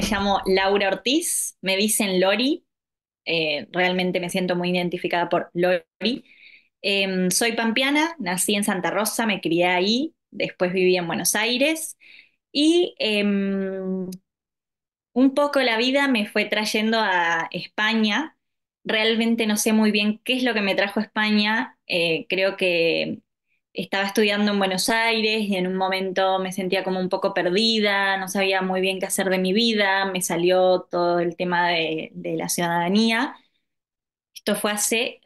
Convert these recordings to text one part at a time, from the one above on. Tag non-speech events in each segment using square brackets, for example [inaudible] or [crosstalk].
me llamo Laura Ortiz, me dicen Lori, eh, realmente me siento muy identificada por Lori. Em, soy pampeana, nací en Santa Rosa, me crié ahí, después viví en Buenos Aires y em, un poco la vida me fue trayendo a España. Realmente no sé muy bien qué es lo que me trajo a España. Eh, creo que estaba estudiando en Buenos Aires y en un momento me sentía como un poco perdida, no sabía muy bien qué hacer de mi vida, me salió todo el tema de, la ciudadanía. Esto fue hace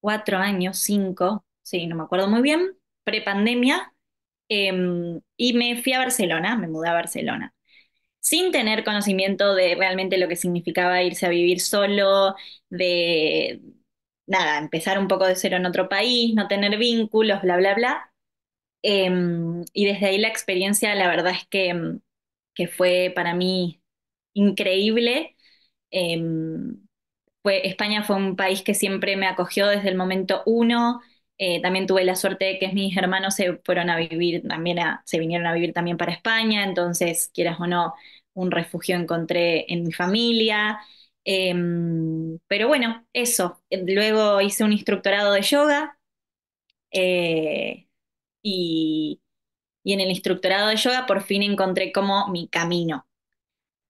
cuatro años, cinco, sí, no me acuerdo muy bien, prepandemia, eh, y me fui a Barcelona, me mudé a Barcelona, sin tener conocimiento de realmente lo que significaba irse a vivir solo, de nada, empezar un poco de cero en otro país, no tener vínculos, bla, bla, bla. Em, y desde ahí la experiencia, la verdad es que, em, fue para mí increíble. Em, España fue un país que siempre me acogió desde el momento uno. Eh, también tuve la suerte de que mis hermanos se fueron a vivir también, se vinieron a vivir también para España, entonces, quieras o no, un refugio encontré en mi familia. Em, pero bueno, eso. Em, luego hice un instructorado de yoga eh, y, en el instructorado de yoga por fin encontré como mi camino.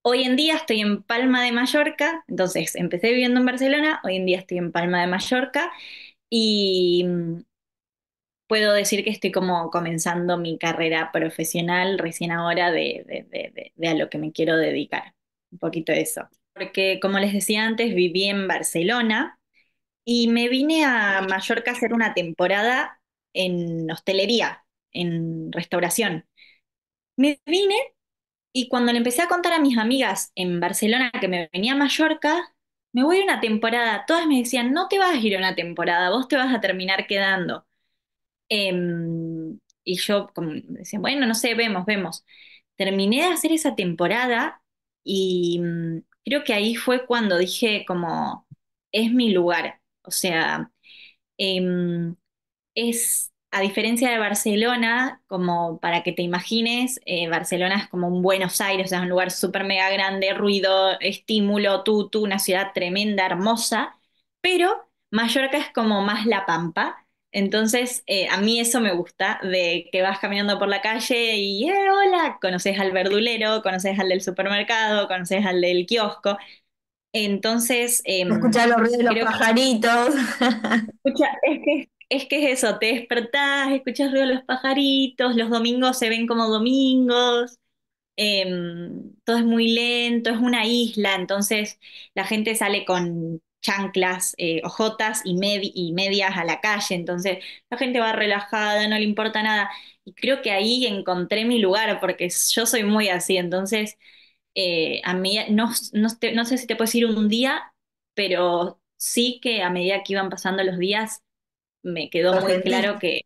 Hoy en día estoy en Palma de Mallorca, entonces empecé viviendo en Barcelona, hoy en día estoy en Palma de Mallorca y mm, puedo decir que estoy como comenzando mi carrera profesional recién ahora de, de a lo que me quiero dedicar. Un poquito de eso porque como les decía antes, viví en Barcelona y me vine a Mallorca a hacer una temporada en hostelería, en restauración. Me vine y cuando le empecé a contar a mis amigas en Barcelona que me venía a Mallorca, me voy a una temporada. Todas me decían, no te vas a ir a una temporada, vos te vas a terminar quedando. Em, y yo como, decía, bueno, no sé, vemos, vemos. Terminé de hacer esa temporada y mm, creo que ahí fue cuando dije como, es mi lugar, o sea, em, es, a diferencia de Barcelona, como para que te imagines, eh, Barcelona es como un Buenos Aires, sea, es un lugar súper mega grande, ruido, estímulo, tú, tú, una ciudad tremenda, hermosa, pero Mallorca es como más la pampa, entonces, eh, a mí eso me gusta, de que vas caminando por la calle y, eh, hola, conoces al verdulero, conoces al del supermercado, conoces al del kiosco. Entonces... Eh, los ruidos de los pajaritos. [laughs] es, que, es eso, te despertás, escuchas ruido de los pajaritos, los domingos se ven como domingos. Em, todo es muy lento, es una isla, entonces la gente sale con chanclas, eh, ojotas y, medias a la calle, entonces la gente va relajada, no le importa nada, y creo que ahí encontré mi lugar, porque yo soy muy así, entonces eh, a mí, no, sé si te puedes ir un día, pero sí que a medida que iban pasando los días, me quedó muy claro que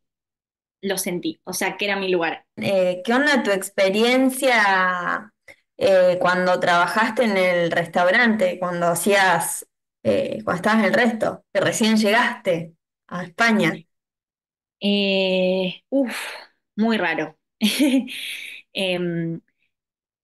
lo sentí, o sea, que era mi lugar. Eh, ¿Qué onda tu experiencia cuando trabajaste en el restaurante, cuando hacías eh, cuando estabas en el resto, que recién llegaste a España? Eh, uf, muy raro. [laughs] Em,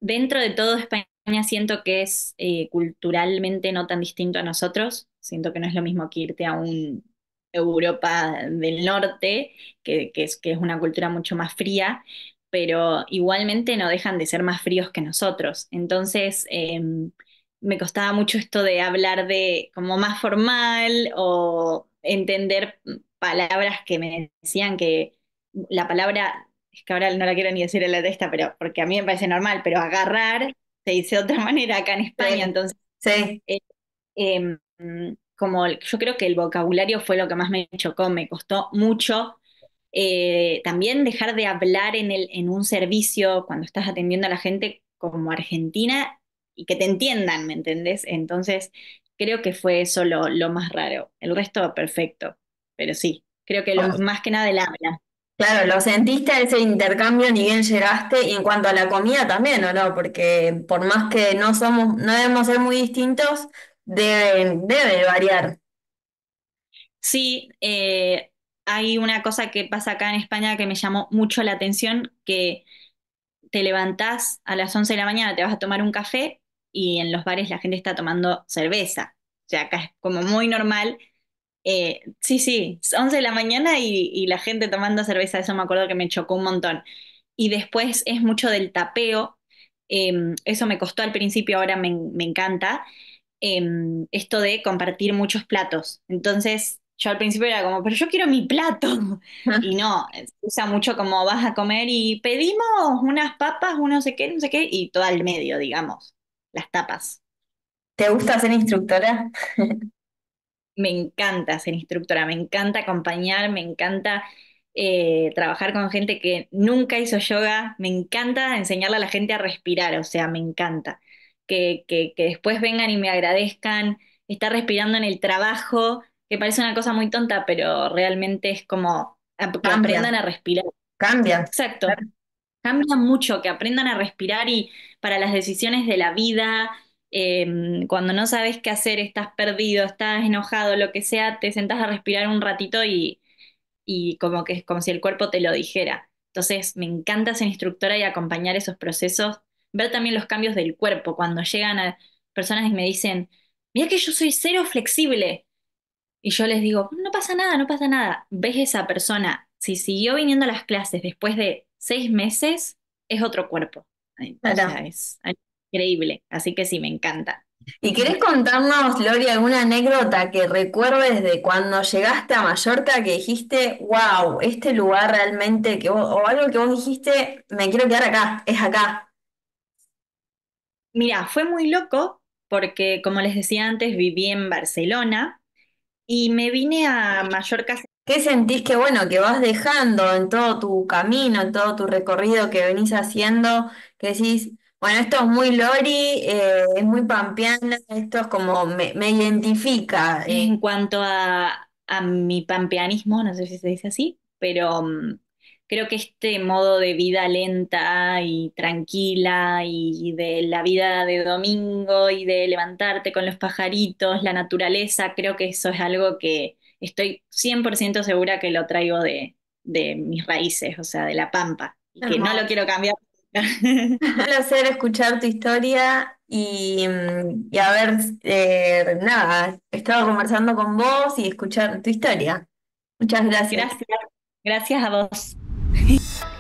dentro de todo España siento que es eh, culturalmente no tan distinto a nosotros. Siento que no es lo mismo que irte a un Europa del Norte, es, que es una cultura mucho más fría, pero igualmente no dejan de ser más fríos que nosotros. Entonces, em, me costaba mucho esto de hablar de como más formal o entender palabras que me decían que la palabra, es que ahora no la quiero ni decir en la testa, pero porque a mí me parece normal, pero agarrar se dice de otra [laughs] manera acá en España, entonces eh, em, como yo creo que el vocabulario fue lo que más me chocó, me costó mucho eh, también dejar de hablar en, el, en un servicio cuando estás atendiendo a la gente como argentina y que te entiendan, ¿me entendés? Entonces, creo que fue eso lo, más raro. El resto, perfecto. Pero sí, creo que más que nada el habla. Claro, lo sentiste ese intercambio ni bien llegaste y en cuanto a la comida también, ¿o no? Porque por más que no somos, no debemos ser muy distintos, debe, variar. Sí, eh, hay una cosa que pasa acá en España que me llamó mucho la atención, que te levantás a las 11 de la mañana, te vas a tomar un café y en los bares la gente está tomando cerveza. O sea, acá es como muy normal. Eh, sí, sí, 11 de la mañana y, la gente tomando cerveza, eso me acuerdo que me chocó un montón. Y después es mucho del tapeo, em, eso me costó al principio, ahora me, encanta, em, esto de compartir muchos platos. Entonces, yo al principio era como, pero yo quiero mi plato. [laughs] Y no, eh, se usa mucho como vas a comer y pedimos unas papas, uno no sé qué, no sé qué, y todo al medio, digamos las tapas. ¿Te gusta ser instructora? Me encanta ser instructora, me encanta acompañar, me encanta eh, trabajar con gente que nunca hizo yoga, me encanta enseñarle a la gente a respirar, o sea, me encanta. Que, que, después vengan y me agradezcan, estar respirando en el trabajo, que parece una cosa muy tonta, pero realmente es como que aprendan a respirar. Cambia. Exacto. Cambia mucho, que aprendan a respirar y para las decisiones de la vida, em, cuando no sabes qué hacer, estás perdido, estás enojado, lo que sea, te sentás a respirar un ratito y, y como que es como si el cuerpo te lo dijera. Entonces, me encanta ser instructora y acompañar esos procesos, ver también los cambios del cuerpo, cuando llegan a personas y me dicen, mira que yo soy cero flexible. Y yo les digo, no pasa nada, no pasa nada. Ves esa persona, si siguió viniendo a las clases después de seis meses es otro cuerpo. es increíble, así que sí, me encanta. ¿Y querés contarnos, Lori, alguna anécdota que recuerdes de cuando llegaste a Mallorca que dijiste, wow, este lugar realmente, que o algo que vos dijiste, me quiero quedar acá, es acá? Mira, fue muy loco porque, como les decía antes, viví en Barcelona y me vine a Mallorca ¿Qué sentís que, bueno, que vas dejando en todo tu camino, en todo tu recorrido que venís haciendo, que decís, bueno, esto es muy Lori, eh, es muy pampeana, esto es como me, identifica. Eh". En cuanto a, mi pampeanismo, no sé si se dice así, pero mm, creo que este modo de vida lenta y tranquila y de la vida de domingo y de levantarte con los pajaritos, la naturaleza, creo que eso es algo que estoy 100% segura que lo traigo de, mis raíces, o sea, de la pampa, y que no lo quiero cambiar. [laughs] Un placer escuchar tu historia y, mm, y haber eh, nada, estado conversando con vos y escuchar tu historia. Muchas gracias. Gracias, gracias a vos. [laughs]